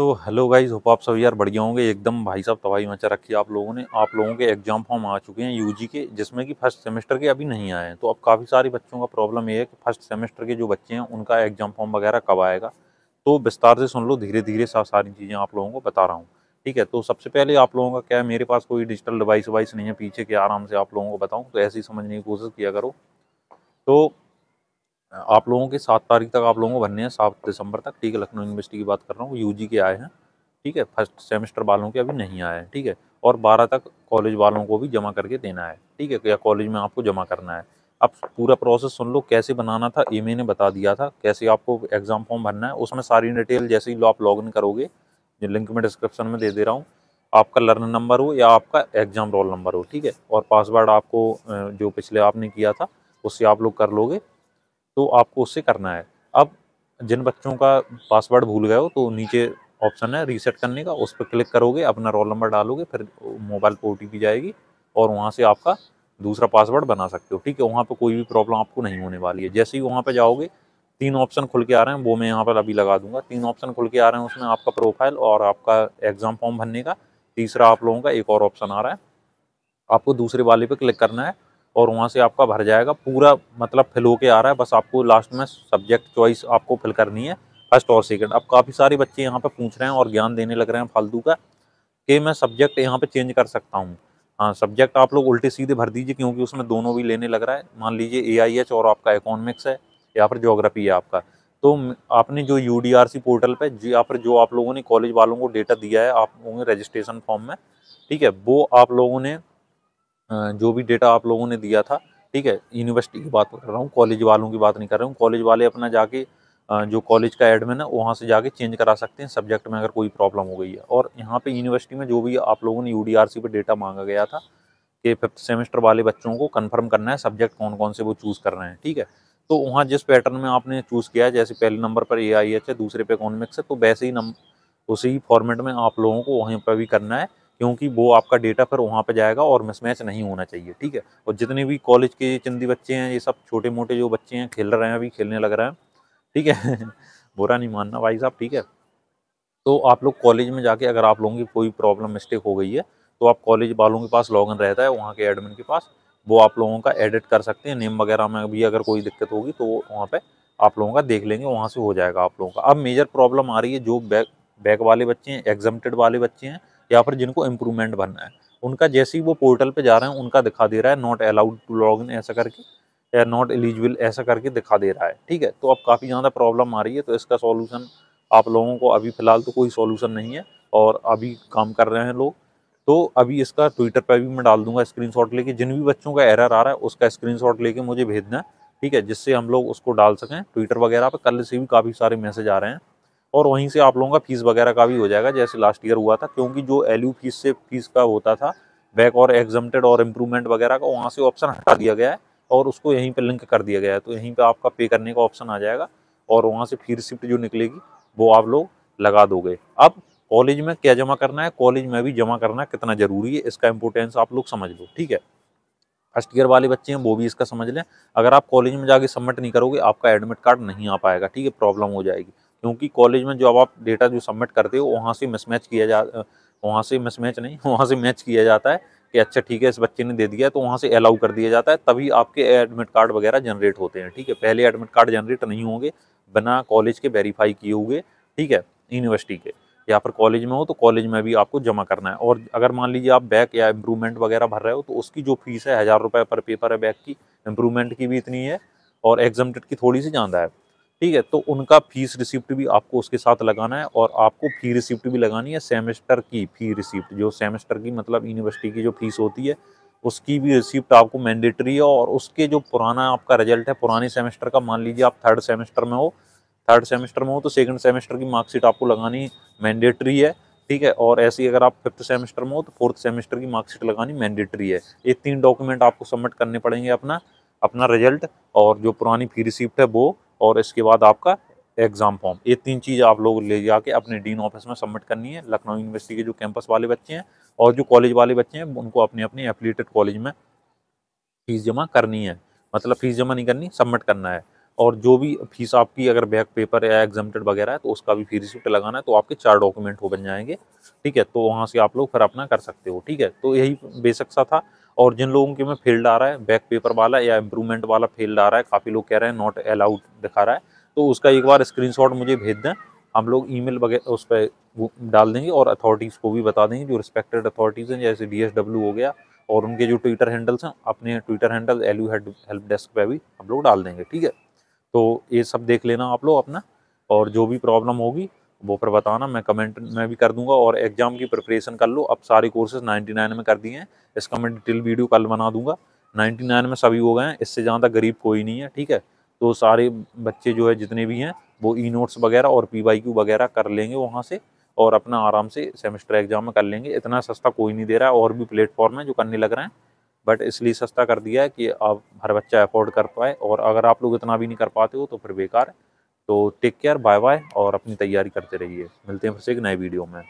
तो hello guys hope आप सभी यार बढ़िया होंगे एकदम भाई साहब तबाही मचा रखी आप लोगों ने आप लोगों के एग्जाम फॉर्म आ चुके हैं यूजी के जिसमें कि फर्स्ट सेमेस्टर के अभी नहीं आए हैं तो अब काफ़ी सारे बच्चों का प्रॉब्लम ये है कि फर्स्ट सेमेस्टर के जो बच्चे हैं उनका एग्जाम फॉर्म वगैरह कब आएगा तो विस्तार से सुन लो धीरे धीरे सारी चीज़ें आप लोगों को बता रहा हूँ ठीक है तो सबसे पहले आप लोगों का क्या है मेरे पास कोई डिजिटल डिवाइस वाइस नहीं है पीछे के आराम से आप लोगों को बताऊँ तो ऐसे ही समझने की कोशिश किया करो तो आप लोगों के सात तारीख तक आप लोगों को भरने हैं सात दिसंबर तक ठीक है लखनऊ यूनिवर्सिटी की बात कर रहा हूँ यू के आए हैं ठीक है फर्स्ट सेमेस्टर वालों के अभी नहीं आए हैं ठीक है और बारह तक कॉलेज वालों को भी जमा करके देना है ठीक है या कॉलेज में आपको जमा करना है अब पूरा प्रोसेस सुन लो कैसे बनाना था ई ने बता दिया था कैसे आपको एग्ज़ाम फॉर्म भरना है उसमें सारी डिटेल जैसे ही लो आप लॉगिन करोगे जो लिंक में डिस्क्रिप्शन में दे दे रहा हूँ आपका लर्नर नंबर हो या आपका एग्ज़ाम रोल नंबर हो ठीक है और पासवर्ड आपको जो पिछले आपने किया था उससे आप लोग कर लोगे तो आपको उससे करना है अब जिन बच्चों का पासवर्ड भूल गए हो तो नीचे ऑप्शन है रीसेट करने का उस पर क्लिक करोगे अपना रोल नंबर डालोगे फिर मोबाइल पर ओ जाएगी और वहाँ से आपका दूसरा पासवर्ड बना सकते हो ठीक है वहाँ पर कोई भी प्रॉब्लम आपको नहीं होने वाली है जैसे ही वहाँ पर जाओगे तीन ऑप्शन खुल के आ रहे हैं वो मैं यहाँ पर अभी लगा दूंगा तीन ऑप्शन खुल के आ रहे हैं उसमें आपका प्रोफाइल और आपका एग्ज़ाम फॉर्म भरने का तीसरा आप लोगों का एक और ऑप्शन आ रहा है आपको दूसरे वाले पे क्लिक करना है और वहाँ से आपका भर जाएगा पूरा मतलब फिल होके आ रहा है बस आपको लास्ट में सब्जेक्ट चॉइस आपको फिल करनी है फर्स्ट और सेकंड अब काफ़ी सारे बच्चे यहाँ पे पूछ रहे हैं और ज्ञान देने लग रहे हैं फालतू का कि मैं सब्जेक्ट यहाँ पे चेंज कर सकता हूँ हाँ सब्जेक्ट आप लोग उल्टे सीधे भर दीजिए क्योंकि उसमें दोनों भी लेने लग रहा है मान लीजिए ए और आपका इकोनॉमिक्स है या फिर जोग्राफी है आपका तो आपने जो यू पोर्टल पर या फिर जो आप लोगों ने कॉलेज वालों को डेटा दिया है आप लोगों ने रजिस्ट्रेशन फॉर्म में ठीक है वो आप लोगों ने जो भी डेटा आप लोगों ने दिया था ठीक है यूनिवर्सिटी की बात कर रहा हूँ कॉलेज वालों की बात नहीं कर रहा हूँ कॉलेज वाले अपना जाके जो कॉलेज का एडमिन है वहाँ से जाके चेंज करा सकते हैं सब्जेक्ट में अगर कोई प्रॉब्लम हो गई है और यहाँ पे यूनिवर्सिटी में जो भी आप लोगों ने यू पर डेटा मांगा गया था कि फिफ्थ सेमेस्टर वाले बच्चों को कन्फर्म करना है सब्जेक्ट कौन कौन से वो चूज़ कर रहे हैं ठीक है तो वहाँ जिस पैटर्न में आपने चूज़ किया जैसे पहले नंबर पर ए आई एच है दूसरे पे इकोनॉमिक्स है तो वैसे ही नंबर उसी फॉर्मेट में आप लोगों को वहीं पर भी करना है क्योंकि वो आपका डेटा फिर वहाँ पे जाएगा और मिसमैच नहीं होना चाहिए ठीक है और जितने भी कॉलेज के चंदी बच्चे हैं ये सब छोटे मोटे जो बच्चे हैं खेल रहे हैं अभी खेलने लग रहे हैं ठीक है बुरा नहीं मानना भाई साहब ठीक है तो आप लोग कॉलेज में जाके अगर आप लोगों की कोई प्रॉब्लम मिस्टेक हो गई है तो आप कॉलेज वालों के पास लॉगिन रहता है वहाँ के एडमिन के पास वो आप लोगों का एडिट कर सकते हैं नेम वगैरह में भी अगर कोई दिक्कत होगी तो वहाँ पर आप लोगों का देख लेंगे वहाँ से हो जाएगा आप लोगों का अब मेजर प्रॉब्लम आ रही है जो बैक बैक वाले बच्चे हैं एग्जामेटेड वाले बच्चे हैं या फिर जिनको इम्प्रूवमेंट बनना है उनका जैसे ही वो पोर्टल पे जा रहे हैं उनका दिखा दे रहा है not allowed to log in ऐसा करके या नॉट एलिजिबल ऐसा करके दिखा दे रहा है ठीक है तो अब काफ़ी ज़्यादा प्रॉब्लम आ रही है तो इसका सॉल्यूशन आप लोगों को अभी फ़िलहाल तो कोई सॉल्यूशन नहीं है और अभी काम कर रहे हैं लोग तो अभी इसका ट्विटर पर भी मैं डाल दूंगा स्क्रीन लेके जिन भी बच्चों का एरर आ रहा है उसका स्क्रीन लेके मुझे भेजना है ठीक है जिससे हम लोग उसको डाल सकें ट्विटर वगैरह पर कल से भी काफ़ी सारे मैसेज आ रहे हैं और वहीं से आप लोगों का फीस वगैरह का भी हो जाएगा जैसे लास्ट ईयर हुआ था क्योंकि जो एल फीस से फीस का होता था बैक और एग्जामेड और इम्प्रूवमेंट वगैरह का वहाँ से ऑप्शन हटा दिया गया है और उसको यहीं पर लिंक कर दिया गया है तो यहीं पर आपका पे करने का ऑप्शन आ जाएगा और वहाँ से फी रिसिप्ट जो निकलेगी वो आप लोग लगा दोगे अब कॉलेज में क्या जमा करना है कॉलेज में भी जमा करना कितना ज़रूरी है इसका इंपोर्टेंस आप लोग समझ लो ठीक है फर्स्ट ईयर वाले बच्चे हैं वो भी इसका समझ लें अगर आप कॉलेज में जाके सबमिट नहीं करोगे आपका एडमिट कार्ड नहीं आ पाएगा ठीक है प्रॉब्लम हो जाएगी क्योंकि कॉलेज में जो अब आप डेटा जो सबमिट करते हो वहाँ से मिसमैच किया जा वहाँ से मिसमैच नहीं वहाँ से मैच किया जाता है कि अच्छा ठीक है इस बच्चे ने दे दिया तो वहाँ से अलाउ कर दिया जाता है तभी आपके एडमिट कार्ड वगैरह जनरेट होते हैं ठीक है पहले एडमिट कार्ड जनरेट नहीं होंगे बिना कॉलेज के वेरीफाई किए हुए ठीक है यूनिवर्सिटी के या फिर कॉलेज में हो तो कॉलेज में भी आपको जमा करना है और अगर मान लीजिए आप बैक या इम्प्रूवमेंट वगैरह भर रहे हो तो उसकी जो फीस है हज़ार रुपये पर पेपर है बैक की इम्प्रूवमेंट की भी इतनी है और एग्जामेटेड की थोड़ी सी ज़्यादा है ठीक है तो उनका फीस रिसिप्ट भी आपको उसके साथ लगाना है और आपको फ़ी रिसिप्ट भी लगानी है सेमेस्टर की फ़ी रिसिप्ट जो सेमेस्टर की मतलब यूनिवर्सिटी की जो फ़ीस होती है उसकी भी रिसिप्ट आपको मैंडेटरी है और उसके जो पुराना आपका रिजल्ट है पुराने सेमेस्टर का मान लीजिए आप थर्ड सेमेस्टर में हो थर्ड सेमेस्टर में हो तो सेकंड सेमेस्टर की मार्कशीट आपको लगानी मैंडेटरी है ठीक है और ऐसे ही अगर आप फिफ्थ सेमेस्टर में हो तो फोर्थ सेमेस्टर की मार्कशीट लगानी मैंडेटरी है ये तीन डॉक्यूमेंट आपको सबमिट करने पड़ेंगे अपना अपना रिजल्ट और जो पुरानी फी रिसिप्ट है वो और इसके बाद आपका एग्ज़ाम फॉर्म ये तीन चीज़ आप लोग ले जाके अपने डीन ऑफिस में सबमिट करनी है लखनऊ यूनिवर्सिटी के जो कैंपस वाले बच्चे हैं और जो कॉलेज वाले बच्चे हैं उनको अपने अपने एफिलेटेड कॉलेज में फ़ीस जमा करनी है मतलब फ़ीस जमा नहीं करनी सबमिट करना है और जो भी फीस आपकी अगर बैक पेपर या एग्जाम वगैरह है तो उसका भी फी रिसिप्ट लगाना है तो आपके चार डॉक्यूमेंट हो बन जाएंगे ठीक है तो वहाँ से आप लोग फिर अपना कर सकते हो ठीक है तो यही बेसिक सा था और जिन लोगों के में फेल्ड आ रहा है बैक पेपर वाला या इम्प्रूवमेंट वाला फेल्ड आ रहा है काफ़ी लोग कह रहे हैं नॉट अलाउड दिखा रहा है तो उसका एक बार स्क्रीन मुझे भेज दें हम लोग ई वगैरह उस पर डाल देंगे और अथॉरिटीज़ को भी बता देंगे जो रिस्पेक्टेड अथॉरिटीज़ हैं जैसे डी हो गया और उनके जो ट्विटर हैंडल्स हैं अपने Twitter handle you help desk पर भी हम लोग डाल देंगे ठीक है तो ये सब देख लेना आप लोग अपना और जो भी प्रॉब्लम होगी वो पर बताना मैं कमेंट में भी कर दूंगा और एग्ज़ाम की प्रिपरेशन कर लो अब सारे कोर्सेज 99 में कर दिए हैं इसका मैं डिटेल वीडियो कल बना दूंगा 99 में सभी हो गए हैं इससे ज़्यादा गरीब कोई नहीं है ठीक है तो सारे बच्चे जो है जितने भी हैं वो ई नोट्स वगैरह और पी वगैरह कर लेंगे वहाँ से और अपना आराम से सेमेस्टर एग्ज़ाम में कर लेंगे इतना सस्ता कोई नहीं दे रहा है और भी प्लेटफॉर्म है जो करने लग रहे हैं बट इसलिए सस्ता कर दिया है कि आप हर बच्चा अफोर्ड कर पाए और अगर आप लोग इतना भी नहीं कर पाते हो तो फिर बेकार तो टेक केयर बाय बाय और अपनी तैयारी करते रहिए मिलते हैं फिर से एक नए वीडियो में